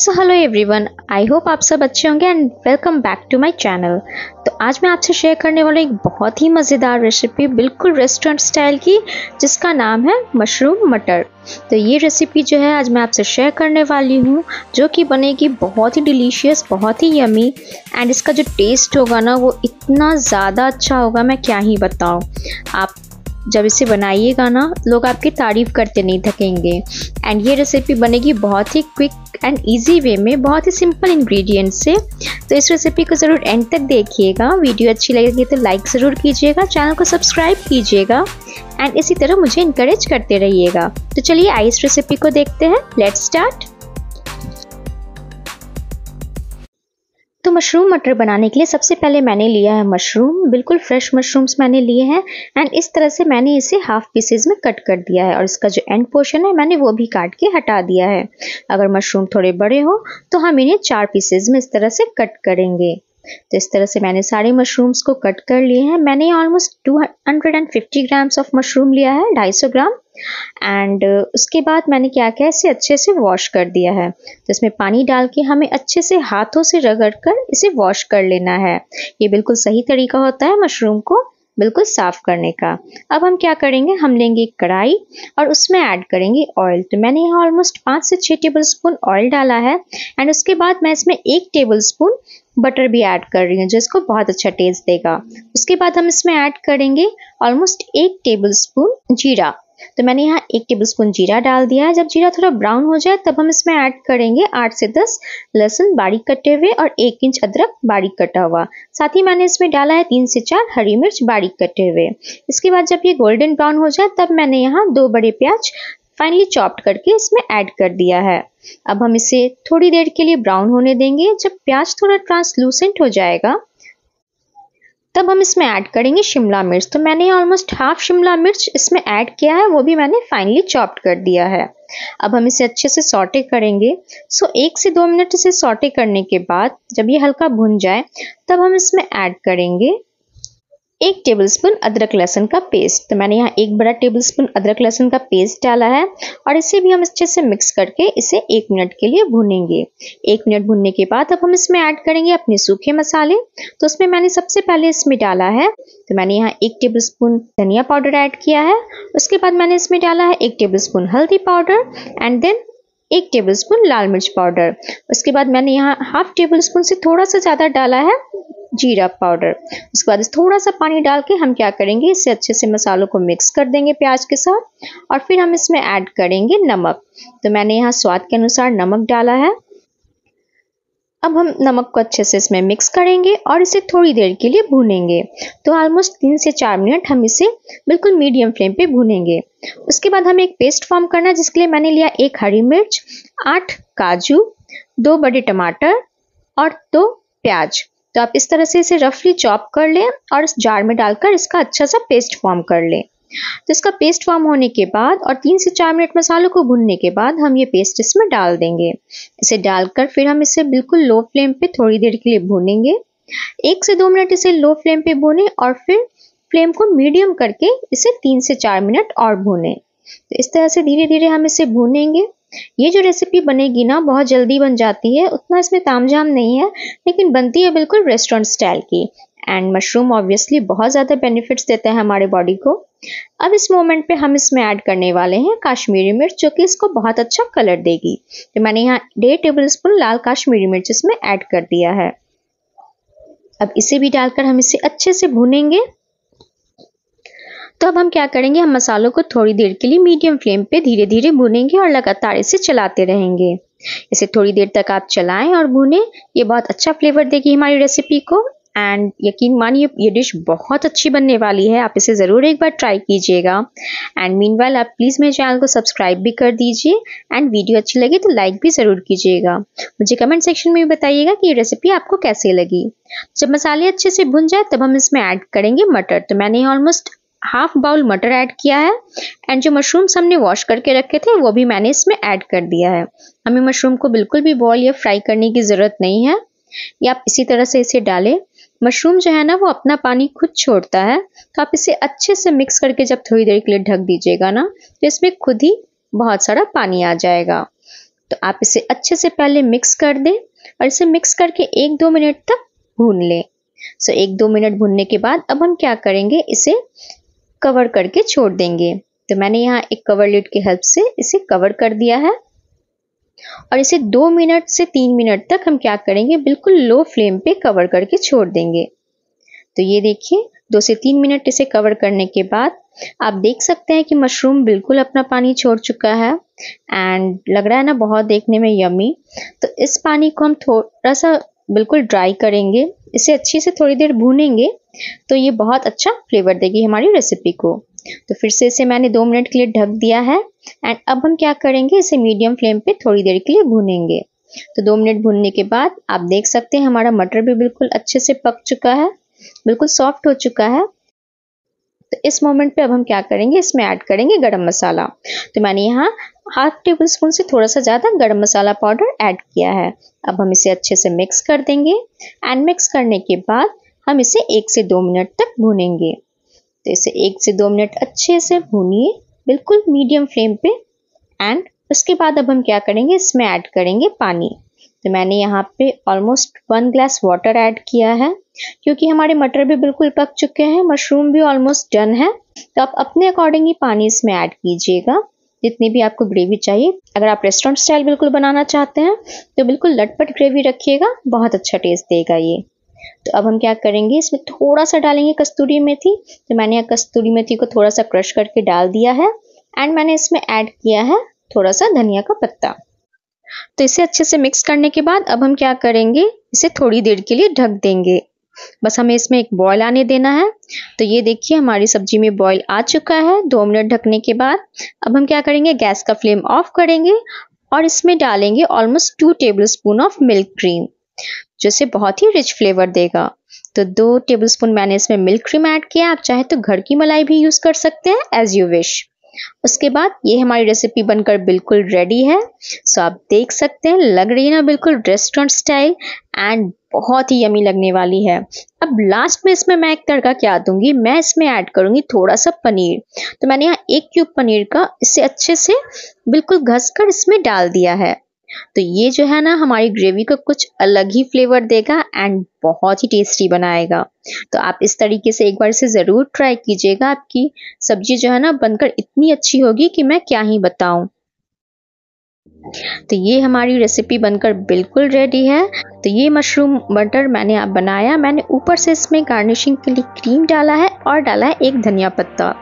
so hello everyone I hope आप सब अच्छे होंगे and welcome back to my channel तो आज मैं आपसे शेयर करने वाला एक बहुत ही मज़ेदार रेसिपी बिल्कुल रेस्टोरेंट स्टाइल की जिसका नाम है मशरूम मटर तो ये रेसिपी जो है आज मैं आपसे शेयर करने वाली हूँ जो कि बनेगी बहुत ही डिलीशियस बहुत ही यमी एंड इसका जो टेस्ट होगा ना वो इतना ज़्यादा अच्छा होगा मैं क्या ही बताऊँ आप जब इसे बनाइएगा ना लोग आपकी तारीफ़ करते नहीं थकेंगे एंड ये रेसिपी बनेगी बहुत ही क्विक एंड इजी वे में बहुत ही सिंपल इंग्रेडिएंट से तो इस रेसिपी को ज़रूर एंड तक देखिएगा वीडियो अच्छी लगेगी तो लाइक ज़रूर कीजिएगा चैनल को सब्सक्राइब कीजिएगा एंड इसी तरह मुझे इंकरेज करते रहिएगा तो चलिए आइस रेसिपी को देखते हैं लेट्स स्टार्ट तो मशरूम मटर बनाने के लिए सबसे पहले मैंने लिया है मशरूम बिल्कुल फ्रेश मशरूम्स मैंने लिए हैं एंड इस तरह से मैंने इसे हाफ पीसेज में कट कर दिया है और इसका जो एंड पोर्शन है मैंने वो भी काट के हटा दिया है अगर मशरूम थोड़े बड़े हो तो हम इन्हें चार पीसेज में इस तरह से कट करेंगे तो इस तरह से मैंने सारे मशरूम्स को कट कर लिए हैं मैंने almost two hundred and fifty grams of mushroom लिया है ढाई सौ ग्राम एंड uh, उसके बाद मैंने क्या किया इसे अच्छे से वॉश कर दिया है तो इसमें पानी डाल के हमें अच्छे से हाथों से रगड़ कर इसे वॉश कर लेना है ये बिल्कुल सही तरीका होता है मशरूम को बिल्कुल साफ़ करने का अब हम क्या करेंगे हम लेंगे कढ़ाई और उसमें ऐड करेंगे ऑयल तो मैंने यहाँ ऑलमोस्ट पाँच से छः टेबल स्पून ऑयल डाला है एंड उसके बाद मैं इसमें एक टेबल स्पून बटर भी ऐड कर रही हूँ जो इसको बहुत अच्छा टेस्ट देगा उसके बाद हम इसमें ऐड करेंगे ऑलमोस्ट एक टेबल स्पून जीरा तो मैंने यहाँ एक टेबलस्पून जीरा डाल दिया है जब जीरा थोड़ा ब्राउन हो जाए तब हम इसमें ऐड करेंगे आठ से दस लहसुन बारीक कटे हुए और एक इंच अदरक बारीक कटा हुआ साथ ही मैंने इसमें डाला है तीन से चार हरी मिर्च बारीक कटे हुए इसके बाद जब ये गोल्डन ब्राउन हो जाए तब मैंने यहाँ दो बड़े प्याज फाइनली चॉप्ड करके इसमें ऐड कर दिया है अब हम इसे थोड़ी देर के लिए ब्राउन होने देंगे जब प्याज थोड़ा ट्रांसलूसेंट हो जाएगा तब हम इसमें ऐड करेंगे शिमला मिर्च तो मैंने ऑलमोस्ट हाफ शिमला मिर्च इसमें ऐड किया है वो भी मैंने फाइनली चॉप्ड कर दिया है अब हम इसे अच्छे से सॉटे करेंगे सो एक से दो मिनट इसे सॉटे करने के बाद जब ये हल्का भुन जाए तब हम इसमें ऐड करेंगे एक टेबलस्पून अदरक लहसुन का पेस्ट तो मैंने यहाँ एक बड़ा टेबलस्पून अदरक लहसुन का पेस्ट डाला है और इसे भी हम अच्छे से मिक्स करके इसे एक मिनट के लिए भूनेंगे एक मिनट भूनने के बाद अब हम इसमें ऐड करेंगे अपने सूखे मसाले तो उसमें मैंने सबसे पहले इसमें डाला है तो मैंने यहाँ एक टेबल स्पून धनिया पाउडर ऐड किया है उसके बाद मैंने इसमें डाला है एक टेबल स्पून हल्दी पाउडर एंड देन एक टेबलस्पून लाल मिर्च पाउडर उसके बाद मैंने यहाँ हाफ टेबल स्पून से थोड़ा सा ज़्यादा डाला है जीरा पाउडर उसके बाद थोड़ा सा पानी डाल के हम क्या करेंगे इसे अच्छे से मसालों को मिक्स कर देंगे प्याज के साथ और फिर हम इसमें ऐड करेंगे नमक तो मैंने यहाँ स्वाद के अनुसार नमक डाला है अब हम नमक को अच्छे से इसमें मिक्स करेंगे और इसे थोड़ी देर के लिए भूनेंगे तो ऑलमोस्ट तीन से चार मिनट हम इसे बिल्कुल मीडियम फ्लेम पे भूनेंगे उसके बाद हमें एक पेस्ट फॉर्म करना है जिसके लिए मैंने लिया एक हरी मिर्च आठ काजू दो बड़े टमाटर और दो प्याज तो आप इस तरह से इसे रफली चॉप कर लें और इस जार में डालकर इसका अच्छा सा पेस्ट फॉर्म कर लें तो इसका पेस्ट फॉर्म होने के बाद और तीन से चार मिनट मसालों को भुनने के बाद हम ये पेस्ट इसमें डाल देंगे इसे डालकर फिर हम इसे बिल्कुल लो फ्लेम पे थोड़ी देर के लिए भूनेंगे एक से दो मिनट इसे लो फ्लेम पे भूने और फिर फ्लेम को मीडियम करके इसे तीन से चार मिनट और भूने तो इस तरह से धीरे धीरे हम इसे भूनेंगे ये जो रेसिपी बनेगी ना बहुत जल्दी बन जाती है उतना इसमें तामझाम नहीं है लेकिन बनती है बिल्कुल रेस्टोरेंट स्टाइल की एंड मशरूम ऑब्वियसली बहुत ज़्यादा बेनिफिट्स देते हैं हमारे बॉडी को अब इस मोमेंट पे हम इसमें ऐड करने वाले हैं काश्मीरी मिर्च जो कि इसको बहुत अच्छा कलर देगी तो मैंने यहाँ डेढ़ टेबल स्पून लाल काश्मीरी मिर्च इसमें ऐड कर दिया है अब इसे भी डालकर हम इसे अच्छे से भूनेंगे तो अब हम क्या करेंगे हम मसालों को थोड़ी देर के लिए मीडियम फ्लेम पे धीरे धीरे भुनेंगे और लगातार इसे चलाते रहेंगे इसे थोड़ी देर तक आप चलाएं और भुनें ये बहुत अच्छा फ्लेवर देगी हमारी रेसिपी को एंड यकीन मानिए ये डिश बहुत अच्छी बनने वाली है आप इसे ज़रूर एक बार ट्राई कीजिएगा एंड मीन आप प्लीज़ मेरे चैनल को सब्सक्राइब भी कर दीजिए एंड वीडियो अच्छी लगी तो लाइक भी ज़रूर कीजिएगा मुझे कमेंट सेक्शन में भी बताइएगा कि ये रेसिपी आपको कैसे लगी जब मसाले अच्छे से भुन जाए तब हम इसमें ऐड करेंगे मटर तो मैंने ऑलमोस्ट हाफ बाउल मटर ऐड किया है एंड जो मशरूम्स हमने वॉश करके रखे थे वो भी मैंने इसमें ऐड कर दिया है हमें मशरूम को बिल्कुल भी बॉयल या फ्राई करने की ज़रूरत नहीं है या आप इसी तरह से इसे डालें मशरूम जो है ना वो अपना पानी खुद छोड़ता है तो आप इसे अच्छे से मिक्स करके जब थोड़ी देर के लिए ढक दीजिएगा ना तो इसमें खुद ही बहुत सारा पानी आ जाएगा तो आप इसे अच्छे से पहले मिक्स कर दें और इसे मिक्स करके एक दो मिनट तक भून लें सो so, एक दो मिनट भूनने के बाद अब हम क्या करेंगे इसे कवर करके छोड़ देंगे तो मैंने यहाँ एक कवर लिट की हेल्प से इसे कवर कर दिया है और इसे दो मिनट से तीन मिनट तक हम क्या करेंगे बिल्कुल लो फ्लेम पे कवर करके छोड़ देंगे तो ये देखिए दो से तीन मिनट इसे कवर करने के बाद आप देख सकते हैं कि मशरूम बिल्कुल अपना पानी छोड़ चुका है एंड लग रहा है ना बहुत देखने में यमी तो इस पानी को हम थोड़ा सा बिल्कुल ड्राई करेंगे इसे अच्छे से थोड़ी देर भूनेंगे तो ये बहुत अच्छा फ्लेवर देगी हमारी रेसिपी को तो फिर से इसे मैंने दो मिनट के लिए ढक दिया है एंड अब हम क्या करेंगे इसे मीडियम फ्लेम पे थोड़ी देर के लिए भूनेंगे तो दो मिनट भूनने के बाद आप देख सकते हैं हमारा मटर भी बिल्कुल अच्छे से पक चुका है बिल्कुल सॉफ्ट हो चुका है तो इस मोमेंट पे अब हम क्या करेंगे इसमें ऐड करेंगे गरम मसाला तो मैंने यहाँ हाफ टेबल स्पून से थोड़ा सा ज़्यादा गरम मसाला पाउडर ऐड किया है अब हम इसे अच्छे से मिक्स कर देंगे एंड मिक्स करने के बाद हम इसे एक से दो मिनट तक भूनेंगे तो इसे एक से दो मिनट अच्छे से भूनिए बिल्कुल मीडियम फ्लेम पे एंड उसके बाद अब हम क्या करेंगे इसमें ऐड करेंगे पानी तो मैंने यहाँ पे almost one glass water add किया है क्योंकि हमारे मटर भी बिल्कुल पक चुके हैं मशरूम भी ऑलमोस्ट डन है तो आप अपने अकॉर्डिंग ही पानी इसमें ऐड कीजिएगा जितनी भी आपको ग्रेवी चाहिए अगर आप रेस्टोरेंट स्टाइल बिल्कुल बनाना चाहते हैं तो बिल्कुल लटपट ग्रेवी रखिएगा बहुत अच्छा टेस्ट देगा ये तो अब हम क्या करेंगे इसमें थोड़ा सा डालेंगे कस्तूरी मेथी तो मैंने यहाँ कस्तूरी मेथी को थोड़ा सा क्रश करके डाल दिया है एंड मैंने इसमें ऐड किया है थोड़ा सा धनिया का पत्ता तो इसे अच्छे से मिक्स करने के बाद अब हम क्या करेंगे इसे थोड़ी देर के लिए ढक देंगे बस हमें इसमें एक बॉयल आने देना है तो ये देखिए हमारी सब्जी में बॉयल आ चुका है दो मिनट ढकने के बाद अब हम क्या करेंगे गैस का फ्लेम ऑफ करेंगे और इसमें डालेंगे almost two tablespoon of milk cream जो इसे बहुत ही रिच फ्लेवर देगा तो दो टेबलस्पून मैंने इसमें मिल्क क्रीम ऐड किया आप चाहे तो घर की मलाई भी यूज़ कर सकते हैं एज यू विश उसके बाद ये हमारी रेसिपी बनकर बिल्कुल रेडी है सो आप देख सकते हैं लग रही है ना बिल्कुल रेस्टोरेंट स्टाइल एंड बहुत ही यमी लगने वाली है अब लास्ट में इसमें मैं एक तड़का क्या दूंगी मैं इसमें ऐड करूंगी थोड़ा सा पनीर तो मैंने यहाँ एक क्यूब पनीर का इसे अच्छे से बिल्कुल घस कर इसमें डाल दिया है तो ये जो है ना हमारी ग्रेवी को कुछ अलग ही फ्लेवर देगा एंड बहुत ही टेस्टी बनाएगा तो आप इस तरीके से एक बार से ज़रूर ट्राई कीजिएगा आपकी सब्जी जो है ना बनकर इतनी अच्छी होगी कि मैं क्या ही बताऊं तो ये हमारी रेसिपी बनकर बिल्कुल रेडी है तो ये मशरूम बटर मैंने आप बनाया मैंने ऊपर से इसमें गार्निशिंग के लिए क्रीम डाला है और डाला है एक धनिया पत्ता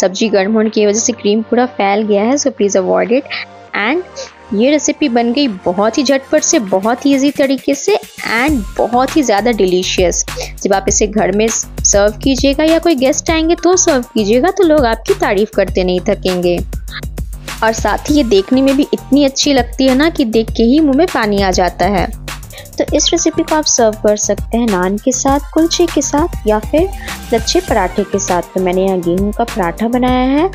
सब्जी गर्म होने की वजह से क्रीम पूरा फैल गया है so please avoid it and ये रेसिपी बन गई बहुत ही झटपट से बहुत ही ईजी तरीके से एंड बहुत ही ज़्यादा डिलीशियस जब आप इसे घर में सर्व कीजिएगा या कोई गेस्ट आएंगे तो सर्व कीजिएगा तो लोग आपकी तारीफ करते नहीं थकेंगे और साथ ही ये देखने में भी इतनी अच्छी लगती है ना कि देख के ही मुँह में पानी आ जाता है तो इस रेसिपी को आप सर्व कर सकते हैं नान के साथ कुलचे के साथ या फिर लच्छे पराठे के साथ तो मैंने यहाँ गेहूँ का पराठा बनाया है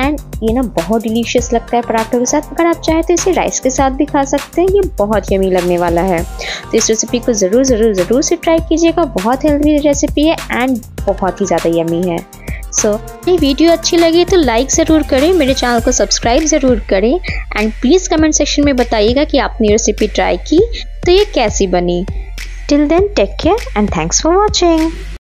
एंड ये ना बहुत डिलीशियस लगता है पराठों के साथ अगर आप चाहें तो इसे राइस के साथ भी खा सकते हैं ये बहुत यमी लगने वाला है तो इस रेसिपी को ज़रूर ज़रूर ज़रूर से ट्राई कीजिएगा बहुत हेल्दी रेसिपी है एंड बहुत ही ज़्यादा यमी है सो so, ये वीडियो अच्छी लगी तो लाइक ज़रूर करें मेरे चैनल को सब्सक्राइब ज़रूर करें एंड प्लीज़ कमेंट सेक्शन में बताइएगा कि आपने रेसिपी ट्राई की तो ये कैसी बनी till then take care and thanks for watching